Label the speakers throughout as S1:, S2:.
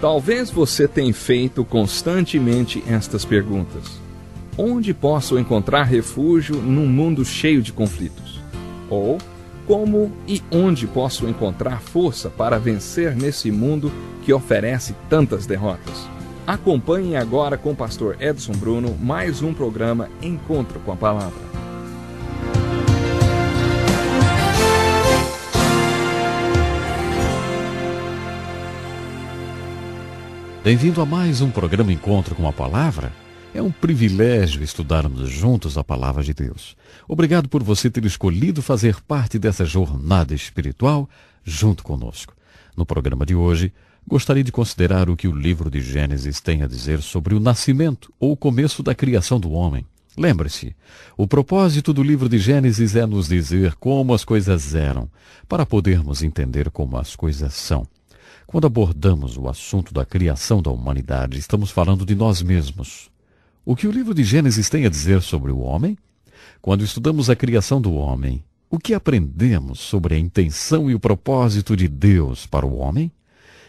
S1: Talvez você tenha feito constantemente estas perguntas: Onde posso encontrar refúgio num mundo cheio de conflitos? Ou como e onde posso encontrar força para vencer nesse mundo que oferece tantas derrotas? Acompanhe agora com o pastor Edson Bruno mais um programa Encontro com a Palavra.
S2: Bem-vindo a mais um programa Encontro com a Palavra. É um privilégio estudarmos juntos a Palavra de Deus. Obrigado por você ter escolhido fazer parte dessa jornada espiritual junto conosco. No programa de hoje, gostaria de considerar o que o livro de Gênesis tem a dizer sobre o nascimento ou o começo da criação do homem. Lembre-se, o propósito do livro de Gênesis é nos dizer como as coisas eram, para podermos entender como as coisas são. Quando abordamos o assunto da criação da humanidade, estamos falando de nós mesmos. O que o livro de Gênesis tem a dizer sobre o homem? Quando estudamos a criação do homem, o que aprendemos sobre a intenção e o propósito de Deus para o homem?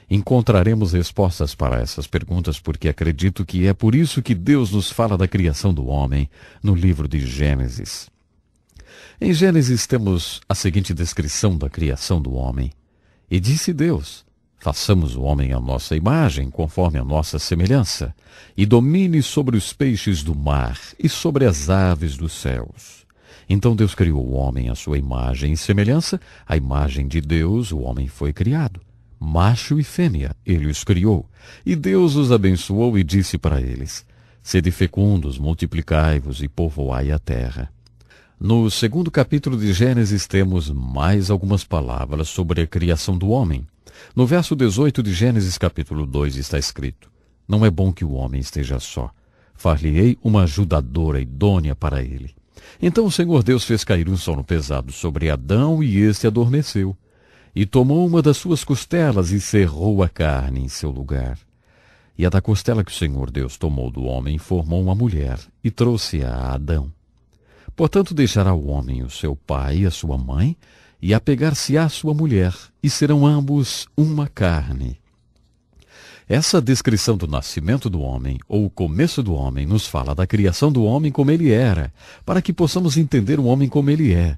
S2: Encontraremos respostas para essas perguntas porque acredito que é por isso que Deus nos fala da criação do homem no livro de Gênesis. Em Gênesis temos a seguinte descrição da criação do homem. E disse Deus: Façamos o homem à nossa imagem, conforme a nossa semelhança, e domine sobre os peixes do mar e sobre as aves dos céus. Então Deus criou o homem à sua imagem e semelhança, a imagem de Deus, o homem foi criado. Macho e fêmea, ele os criou. E Deus os abençoou e disse para eles: Sede fecundos, multiplicai-vos e povoai a terra. No segundo capítulo de Gênesis temos mais algumas palavras sobre a criação do homem. No verso 18 de Gênesis capítulo 2 está escrito: Não é bom que o homem esteja só. Far-lhe-ei uma ajudadora idônea para ele. Então o Senhor Deus fez cair um sono pesado sobre Adão e este adormeceu. E tomou uma das suas costelas e cerrou a carne em seu lugar. E a da costela que o Senhor Deus tomou do homem formou uma mulher e trouxe-a a Adão. Portanto deixará o homem o seu pai e a sua mãe, e apegar-se-á sua mulher, e serão ambos uma carne. Essa descrição do nascimento do homem, ou o começo do homem, nos fala da criação do homem como ele era, para que possamos entender o homem como ele é.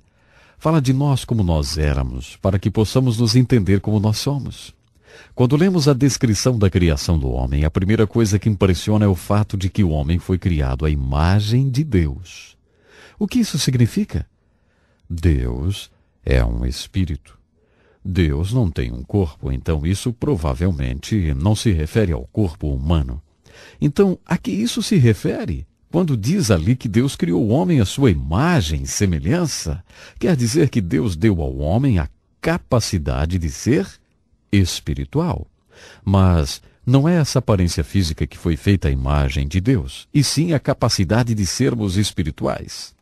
S2: Fala de nós como nós éramos, para que possamos nos entender como nós somos. Quando lemos a descrição da criação do homem, a primeira coisa que impressiona é o fato de que o homem foi criado à imagem de Deus. O que isso significa? Deus é um espírito. Deus não tem um corpo, então isso provavelmente não se refere ao corpo humano. Então, a que isso se refere? Quando diz ali que Deus criou o homem à sua imagem e semelhança, quer dizer que Deus deu ao homem a capacidade de ser espiritual. Mas não é essa aparência física que foi feita a imagem de Deus, e sim a capacidade de sermos espirituais.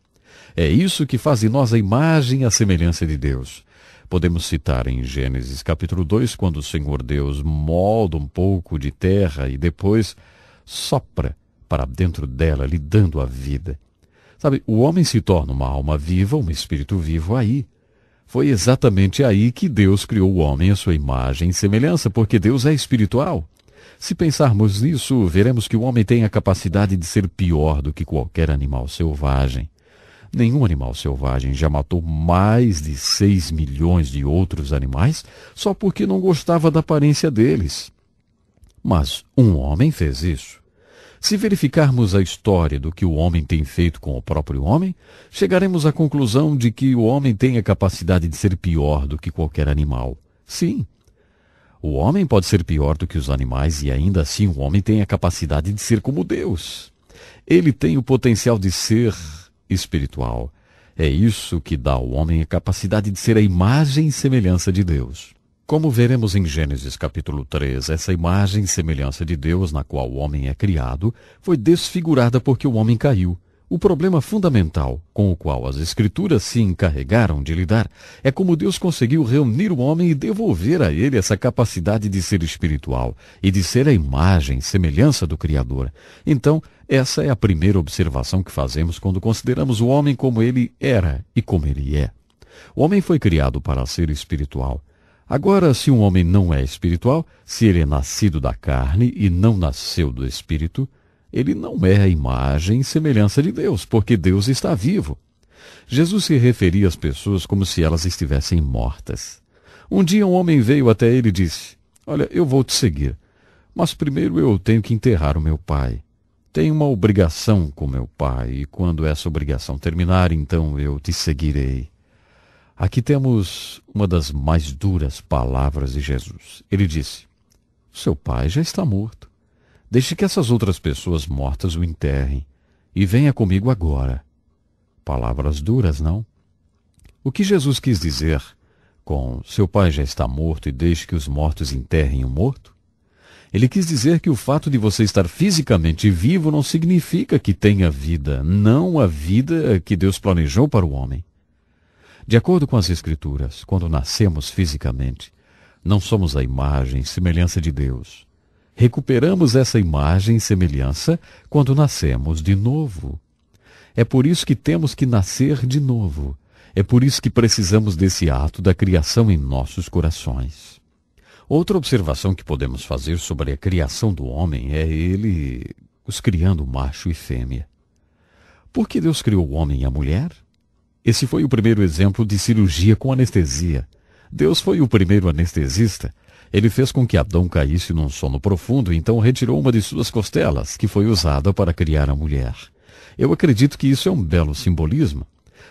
S2: É isso que faz de nós a imagem e a semelhança de Deus. Podemos citar em Gênesis capítulo 2, quando o Senhor Deus molda um pouco de terra e depois sopra para dentro dela, lhe dando a vida. Sabe, o homem se torna uma alma viva, um espírito vivo aí. Foi exatamente aí que Deus criou o homem à sua imagem e semelhança, porque Deus é espiritual. Se pensarmos nisso, veremos que o homem tem a capacidade de ser pior do que qualquer animal selvagem. Nenhum animal selvagem já matou mais de 6 milhões de outros animais só porque não gostava da aparência deles. Mas um homem fez isso. Se verificarmos a história do que o homem tem feito com o próprio homem, chegaremos à conclusão de que o homem tem a capacidade de ser pior do que qualquer animal. Sim, o homem pode ser pior do que os animais e ainda assim o homem tem a capacidade de ser como Deus. Ele tem o potencial de ser espiritual. É isso que dá ao homem a capacidade de ser a imagem e semelhança de Deus. Como veremos em Gênesis capítulo 3, essa imagem e semelhança de Deus na qual o homem é criado foi desfigurada porque o homem caiu. O problema fundamental com o qual as Escrituras se encarregaram de lidar é como Deus conseguiu reunir o homem e devolver a ele essa capacidade de ser espiritual e de ser a imagem, semelhança do Criador. Então, essa é a primeira observação que fazemos quando consideramos o homem como ele era e como ele é. O homem foi criado para ser espiritual. Agora, se um homem não é espiritual, se ele é nascido da carne e não nasceu do espírito, ele não é a imagem e semelhança de Deus, porque Deus está vivo. Jesus se referia às pessoas como se elas estivessem mortas. Um dia um homem veio até ele e disse: Olha, eu vou te seguir, mas primeiro eu tenho que enterrar o meu pai. Tenho uma obrigação com meu pai, e quando essa obrigação terminar, então eu te seguirei. Aqui temos uma das mais duras palavras de Jesus. Ele disse: Seu pai já está morto. Deixe que essas outras pessoas mortas o enterrem e venha comigo agora. Palavras duras, não? O que Jesus quis dizer com seu pai já está morto e deixe que os mortos enterrem o morto? Ele quis dizer que o fato de você estar fisicamente vivo não significa que tenha vida, não a vida que Deus planejou para o homem. De acordo com as Escrituras, quando nascemos fisicamente, não somos a imagem e semelhança de Deus. Recuperamos essa imagem e semelhança quando nascemos de novo. É por isso que temos que nascer de novo. É por isso que precisamos desse ato da criação em nossos corações. Outra observação que podemos fazer sobre a criação do homem é ele os criando macho e fêmea. Por que Deus criou o homem e a mulher? Esse foi o primeiro exemplo de cirurgia com anestesia. Deus foi o primeiro anestesista ele fez com que Adão caísse num sono profundo, então retirou uma de suas costelas, que foi usada para criar a mulher. Eu acredito que isso é um belo simbolismo.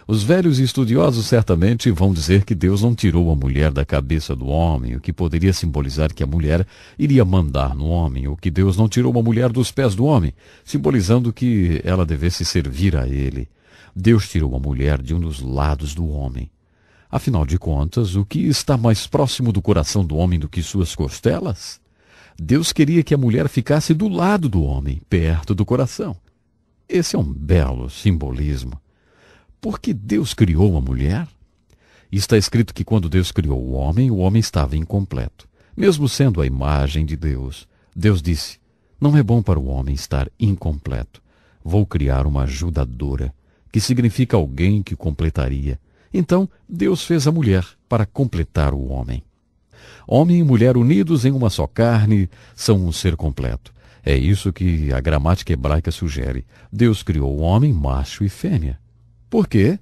S2: Os velhos estudiosos certamente vão dizer que Deus não tirou a mulher da cabeça do homem, o que poderia simbolizar que a mulher iria mandar no homem, ou que Deus não tirou a mulher dos pés do homem, simbolizando que ela devesse servir a ele. Deus tirou a mulher de um dos lados do homem. Afinal de contas, o que está mais próximo do coração do homem do que suas costelas? Deus queria que a mulher ficasse do lado do homem, perto do coração. Esse é um belo simbolismo. Por que Deus criou a mulher? Está escrito que quando Deus criou o homem, o homem estava incompleto. Mesmo sendo a imagem de Deus, Deus disse: Não é bom para o homem estar incompleto. Vou criar uma ajudadora, que significa alguém que completaria, então Deus fez a mulher para completar o homem. Homem e mulher unidos em uma só carne são um ser completo. É isso que a gramática hebraica sugere. Deus criou o homem macho e fêmea. Por quê?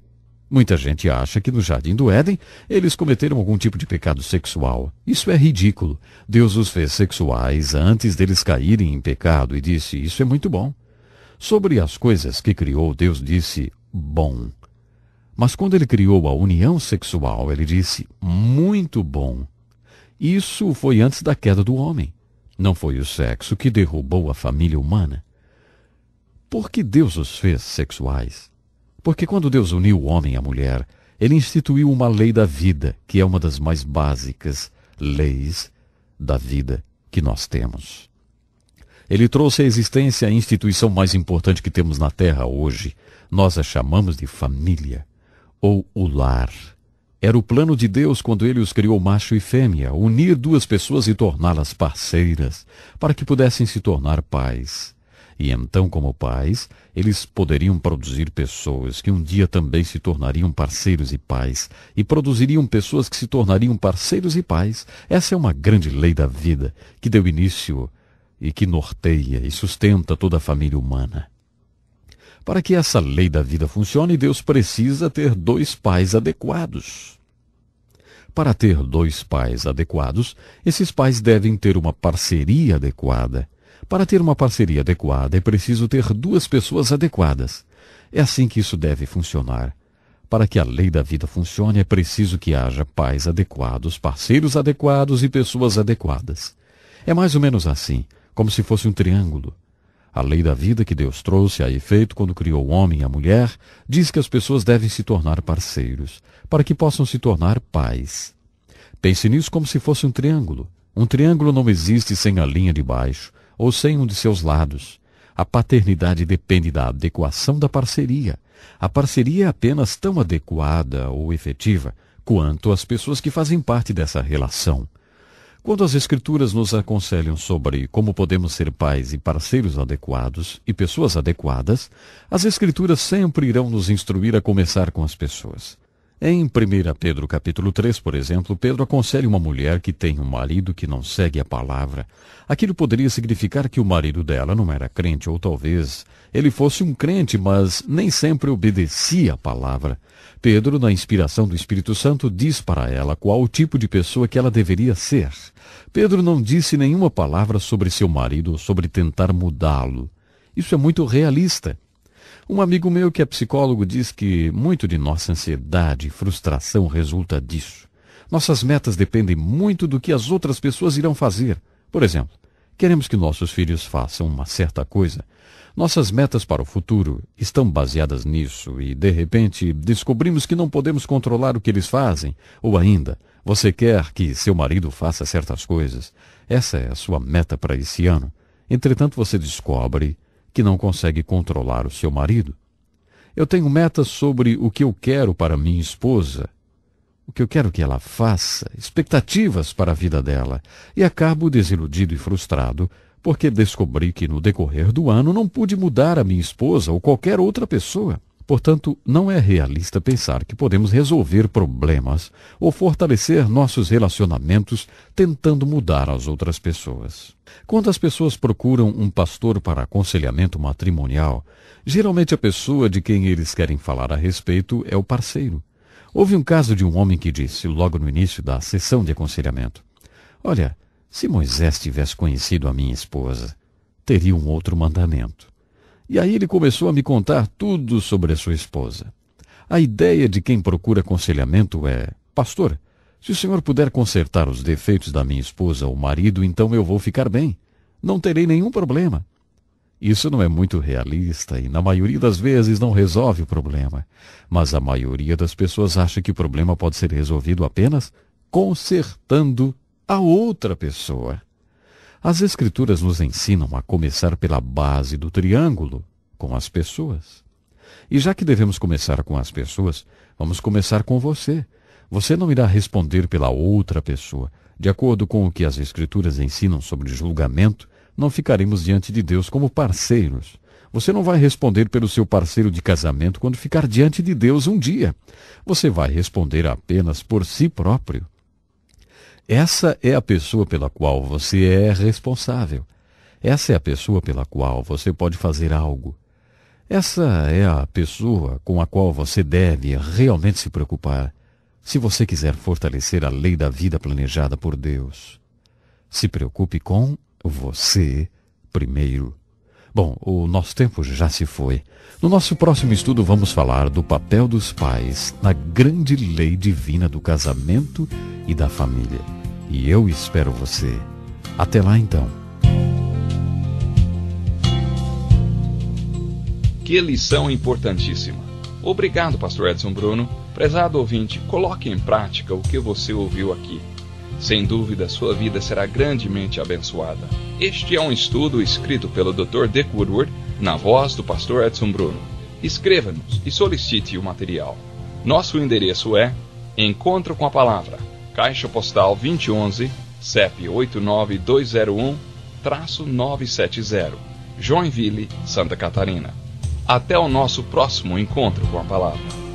S2: Muita gente acha que no jardim do Éden eles cometeram algum tipo de pecado sexual. Isso é ridículo. Deus os fez sexuais antes deles caírem em pecado e disse: Isso é muito bom. Sobre as coisas que criou, Deus disse: Bom. Mas quando ele criou a união sexual, ele disse: muito bom. Isso foi antes da queda do homem. Não foi o sexo que derrubou a família humana. Por que Deus os fez sexuais? Porque quando Deus uniu o homem à mulher, ele instituiu uma lei da vida, que é uma das mais básicas leis da vida que nós temos. Ele trouxe à existência a instituição mais importante que temos na Terra hoje. Nós a chamamos de família ou o lar. Era o plano de Deus quando ele os criou macho e fêmea, unir duas pessoas e torná-las parceiras, para que pudessem se tornar pais. E então, como pais, eles poderiam produzir pessoas que um dia também se tornariam parceiros e pais, e produziriam pessoas que se tornariam parceiros e pais. Essa é uma grande lei da vida que deu início e que norteia e sustenta toda a família humana. Para que essa lei da vida funcione, Deus precisa ter dois pais adequados. Para ter dois pais adequados, esses pais devem ter uma parceria adequada. Para ter uma parceria adequada, é preciso ter duas pessoas adequadas. É assim que isso deve funcionar. Para que a lei da vida funcione, é preciso que haja pais adequados, parceiros adequados e pessoas adequadas. É mais ou menos assim, como se fosse um triângulo. A lei da vida que Deus trouxe a efeito quando criou o homem e a mulher diz que as pessoas devem se tornar parceiros, para que possam se tornar pais. Pense nisso como se fosse um triângulo. Um triângulo não existe sem a linha de baixo, ou sem um de seus lados. A paternidade depende da adequação da parceria. A parceria é apenas tão adequada ou efetiva quanto as pessoas que fazem parte dessa relação. Quando as Escrituras nos aconselham sobre como podemos ser pais e parceiros adequados e pessoas adequadas, as Escrituras sempre irão nos instruir a começar com as pessoas. Em 1 Pedro capítulo 3, por exemplo, Pedro aconselha uma mulher que tem um marido que não segue a palavra. Aquilo poderia significar que o marido dela não era crente, ou talvez ele fosse um crente, mas nem sempre obedecia a palavra. Pedro, na inspiração do Espírito Santo, diz para ela qual o tipo de pessoa que ela deveria ser. Pedro não disse nenhuma palavra sobre seu marido ou sobre tentar mudá-lo. Isso é muito realista. Um amigo meu que é psicólogo diz que muito de nossa ansiedade e frustração resulta disso. Nossas metas dependem muito do que as outras pessoas irão fazer. Por exemplo, queremos que nossos filhos façam uma certa coisa. Nossas metas para o futuro estão baseadas nisso e, de repente, descobrimos que não podemos controlar o que eles fazem. Ou ainda, você quer que seu marido faça certas coisas. Essa é a sua meta para esse ano. Entretanto, você descobre que não consegue controlar o seu marido. Eu tenho metas sobre o que eu quero para minha esposa, o que eu quero que ela faça, expectativas para a vida dela, e acabo desiludido e frustrado porque descobri que no decorrer do ano não pude mudar a minha esposa ou qualquer outra pessoa. Portanto, não é realista pensar que podemos resolver problemas ou fortalecer nossos relacionamentos tentando mudar as outras pessoas. Quando as pessoas procuram um pastor para aconselhamento matrimonial, geralmente a pessoa de quem eles querem falar a respeito é o parceiro. Houve um caso de um homem que disse, logo no início da sessão de aconselhamento: Olha, se Moisés tivesse conhecido a minha esposa, teria um outro mandamento. E aí ele começou a me contar tudo sobre a sua esposa. A ideia de quem procura aconselhamento é: Pastor, se o senhor puder consertar os defeitos da minha esposa ou marido, então eu vou ficar bem. Não terei nenhum problema. Isso não é muito realista e, na maioria das vezes, não resolve o problema. Mas a maioria das pessoas acha que o problema pode ser resolvido apenas consertando a outra pessoa. As Escrituras nos ensinam a começar pela base do triângulo, com as pessoas. E já que devemos começar com as pessoas, vamos começar com você. Você não irá responder pela outra pessoa. De acordo com o que as Escrituras ensinam sobre julgamento, não ficaremos diante de Deus como parceiros. Você não vai responder pelo seu parceiro de casamento quando ficar diante de Deus um dia. Você vai responder apenas por si próprio. Essa é a pessoa pela qual você é responsável. Essa é a pessoa pela qual você pode fazer algo. Essa é a pessoa com a qual você deve realmente se preocupar, se você quiser fortalecer a lei da vida planejada por Deus. Se preocupe com você primeiro. Bom, o nosso tempo já se foi. No nosso próximo estudo, vamos falar do papel dos pais na grande lei divina do casamento e da família e eu espero você. Até lá então.
S1: Que lição importantíssima. Obrigado, pastor Edson Bruno. Prezado ouvinte, coloque em prática o que você ouviu aqui. Sem dúvida, sua vida será grandemente abençoada. Este é um estudo escrito pelo Dr. Dick Woodward, na voz do pastor Edson Bruno. Escreva-nos e solicite o material. Nosso endereço é Encontro com a Palavra, Caixa Postal 2011, CEP 89201-970, Joinville, Santa Catarina. Até o nosso próximo encontro com a palavra.